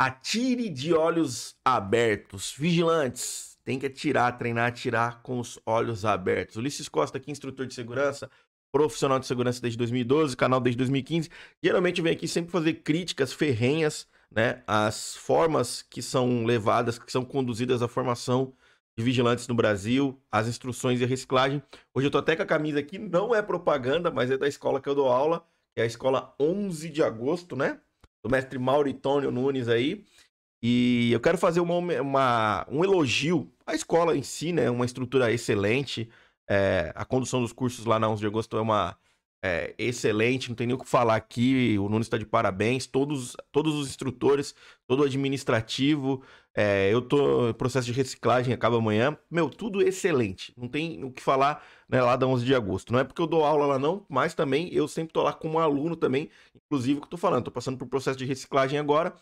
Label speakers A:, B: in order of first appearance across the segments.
A: Atire de olhos abertos. Vigilantes, tem que atirar, treinar, atirar com os olhos abertos. Ulisses Costa aqui, instrutor de segurança, profissional de segurança desde 2012, canal desde 2015. Geralmente vem aqui sempre fazer críticas ferrenhas, né, às formas que são levadas, que são conduzidas à formação de vigilantes no Brasil, as instruções e a reciclagem. Hoje eu tô até com a camisa aqui, não é propaganda, mas é da escola que eu dou aula, que é a escola 11 de agosto, né? do mestre Mauritônio Nunes aí. E eu quero fazer uma, uma, um elogio à escola em si, né? Uma estrutura excelente. É, a condução dos cursos lá na 11 de agosto é uma é, excelente, não tem nem o que falar aqui. O Nunes está de parabéns. Todos, todos os instrutores, todo o administrativo. É, eu tô processo de reciclagem, acaba amanhã. Meu, tudo excelente. Não tem o que falar né, lá da 11 de agosto. Não é porque eu dou aula lá não, mas também eu sempre tô lá como aluno também. Inclusive, que eu tô falando, tô passando por processo de reciclagem agora.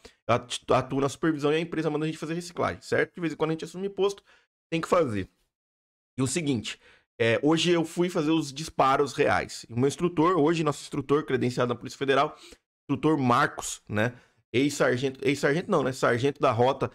A: Eu atuo na supervisão e a empresa manda a gente fazer reciclagem, certo? De vez em quando a gente assume posto, tem que fazer. E o seguinte, é, hoje eu fui fazer os disparos reais. O meu instrutor, hoje nosso instrutor credenciado na Polícia Federal, instrutor Marcos, né? Ex-sargento, ex-sargento não, né? Sargento da rota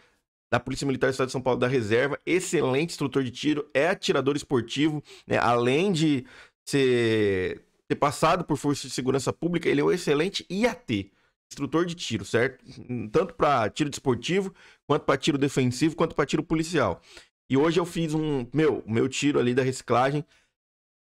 A: da Polícia Militar do Estado de São Paulo da Reserva, excelente instrutor de tiro, é atirador esportivo, né? Além de ser ter passado por força de segurança pública, ele é um excelente IAT, instrutor de tiro, certo? Tanto para tiro desportivo, quanto para tiro defensivo, quanto para tiro policial. E hoje eu fiz um. Meu, meu tiro ali da reciclagem.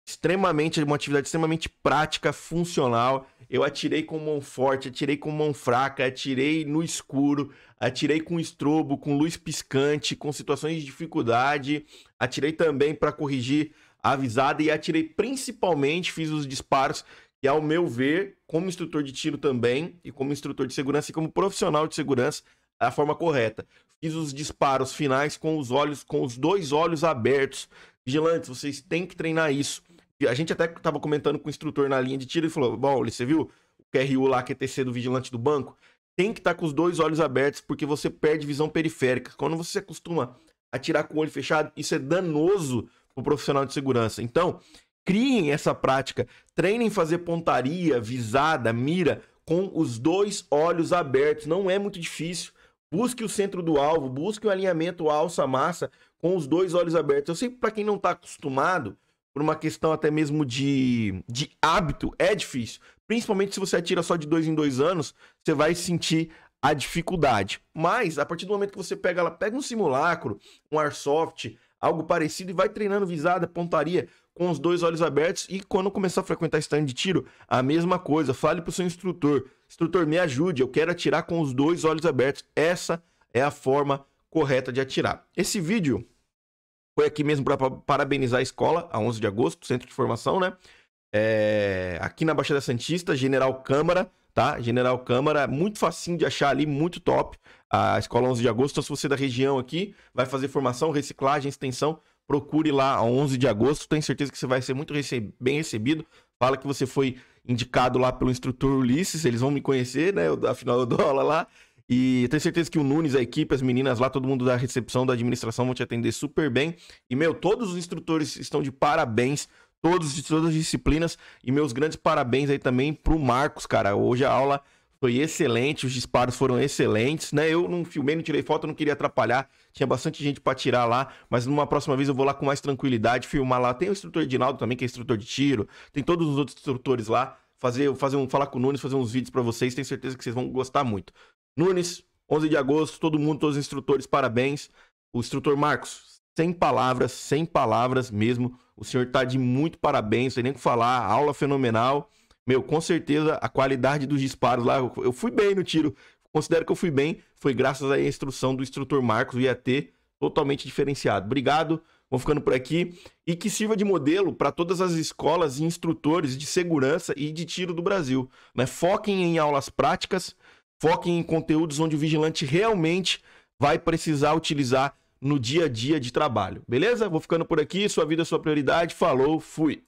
A: Extremamente, uma atividade extremamente prática, funcional. Eu atirei com mão forte, atirei com mão fraca, atirei no escuro, atirei com estrobo, com luz piscante, com situações de dificuldade. Atirei também para corrigir a avisada e atirei principalmente, fiz os disparos que ao meu ver, como instrutor de tiro também, e como instrutor de segurança e como profissional de segurança, é a forma correta. Fiz os disparos finais com os olhos, com os dois olhos abertos. Vigilantes, vocês têm que treinar isso. A gente até estava comentando com o instrutor na linha de tiro e falou: Bom, você viu o QRU lá, QTC do vigilante do banco? Tem que estar tá com os dois olhos abertos, porque você perde visão periférica. Quando você se acostuma a tirar com o olho fechado, isso é danoso para o profissional de segurança. Então, criem essa prática, treinem fazer pontaria, visada, mira com os dois olhos abertos. Não é muito difícil. Busque o centro do alvo, busque o alinhamento alça-massa com os dois olhos abertos. Eu sei que para quem não está acostumado, por uma questão até mesmo de, de hábito, é difícil. Principalmente se você atira só de dois em dois anos, você vai sentir a dificuldade. Mas, a partir do momento que você pega ela, pega um simulacro, um airsoft, algo parecido e vai treinando visada, pontaria, com os dois olhos abertos e quando começar a frequentar stand de tiro, a mesma coisa. Fale para o seu instrutor: instrutor, me ajude, eu quero atirar com os dois olhos abertos. Essa é a forma correta de atirar. Esse vídeo foi aqui mesmo para parabenizar a escola, a 11 de agosto, centro de formação, né? É... aqui na Baixada Santista, General Câmara, tá? General Câmara, muito facinho de achar ali, muito top. A escola 11 de agosto, então, se você é da região aqui, vai fazer formação, reciclagem, extensão, procure lá 11 de agosto, tenho certeza que você vai ser muito bem recebido. Fala que você foi indicado lá pelo instrutor Ulisses, eles vão me conhecer, né? Eu, afinal, eu dou aula lá. E tenho certeza que o Nunes, a equipe, as meninas lá, todo mundo da recepção, da administração vão te atender super bem. E, meu, todos os instrutores estão de parabéns, todos de todas as disciplinas. E meus grandes parabéns aí também pro Marcos, cara. Hoje a aula foi excelente, os disparos foram excelentes, né? Eu não filmei, não tirei foto, não queria atrapalhar. Tinha bastante gente para tirar lá, mas numa próxima vez eu vou lá com mais tranquilidade, filmar lá. Tem o instrutor Edinaldo também, que é instrutor de tiro, tem todos os outros instrutores lá. Fazer, fazer um, falar com o Nunes, fazer uns vídeos para vocês, tenho certeza que vocês vão gostar muito. Nunes, 11 de agosto, todo mundo, todos os instrutores, parabéns. O instrutor Marcos, sem palavras, sem palavras mesmo. O senhor tá de muito parabéns, sem nem o que falar, aula fenomenal. Meu, com certeza a qualidade dos disparos lá, eu fui bem no tiro. Considero que eu fui bem, foi graças à instrução do instrutor Marcos, o IAT, totalmente diferenciado. Obrigado, vou ficando por aqui. E que sirva de modelo para todas as escolas e instrutores de segurança e de tiro do Brasil. Né? Foquem em aulas práticas, foquem em conteúdos onde o vigilante realmente vai precisar utilizar no dia a dia de trabalho. Beleza? Vou ficando por aqui. Sua vida é sua prioridade. Falou, fui.